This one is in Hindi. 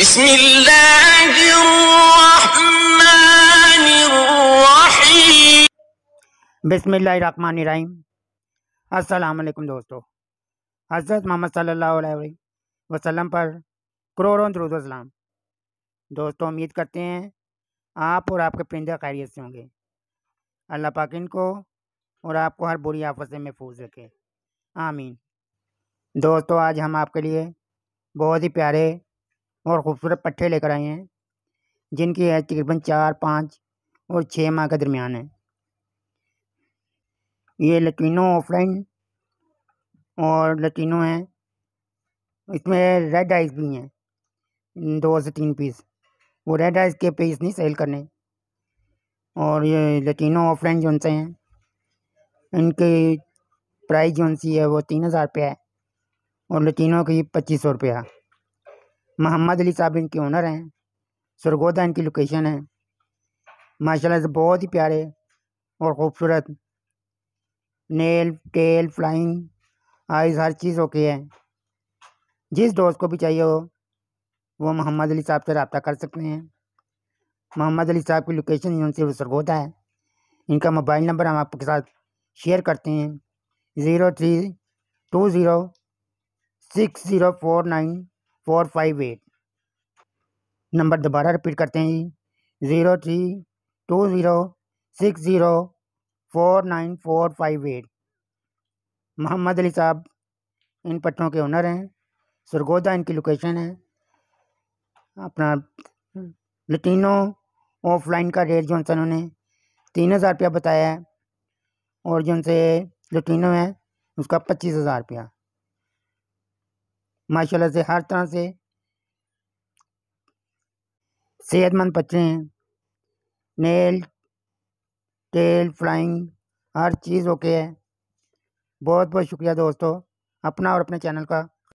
بسم الله अस्सलाम वालेकुम दोस्तों हज़रत मोहम्मद सल्लल्लाहु अलैहि वसल्लम पर करोड़ों दरुदलाम दोस्तों उम्मीद करते हैं आप और आपके परिंदा खैरियत से होंगे अल्लाह पाक इनको और आपको हर बुरी आफत से महफूज रखे आमीन दोस्तों आज हम आपके लिए बहुत ही प्यारे और ख़ूबसूरत पट्टे लेकर आए हैं जिनकी है तकरीबन चार पाँच और छः माह के दरमियान है ये लटीनो ऑफलाइन और लटीनो हैं इसमें रेड आइस भी हैं दो से तीन पीस वो रेड आइस के पीस नहीं सेल करने और ये लटीनो ऑफलाइन जो से हैं इनकी प्राइस जो सी है वो तीन हज़ार रुपया है और लटीनो की पच्चीस सौ रुपया मोहम्मद अली साहब इनके ओनर हैं सरगोदा इनकी लोकेशन है माशाल्लाह से बहुत ही प्यारे और ख़ूबसूरत नेल टेल फ्लाइंग आइज हर चीज़ ओके है जिस दोस्त को भी चाहिए हो वो मोहम्मद अली साहब से रबता कर सकते हैं मोहम्मद अली साहब की लोकेशन से सरगोदा है इनका मोबाइल नंबर हम आपके साथ शेयर करते हैं zero three two zero six zero four nine four five eight number दोबारा रिपीट करते हैं जी zero three two zero six zero four nine four five eight Mohammad Ali साहब इन पट्टों के ओनर हैं सरगोदा इनकी लोकेशन है अपना लटीनो ऑफलाइन का रेट जो उनसे उन्होंने तीन हज़ार रुपया बताया है और जो उनसे लटीनो है उसका पच्चीस हज़ार रुपया माशाल्लाह से हर तरह से सेहतमंद बच्चे हैं नेल टेल फ्लाइंग हर चीज़ ओके है बहुत बहुत शुक्रिया दोस्तों अपना और अपने चैनल का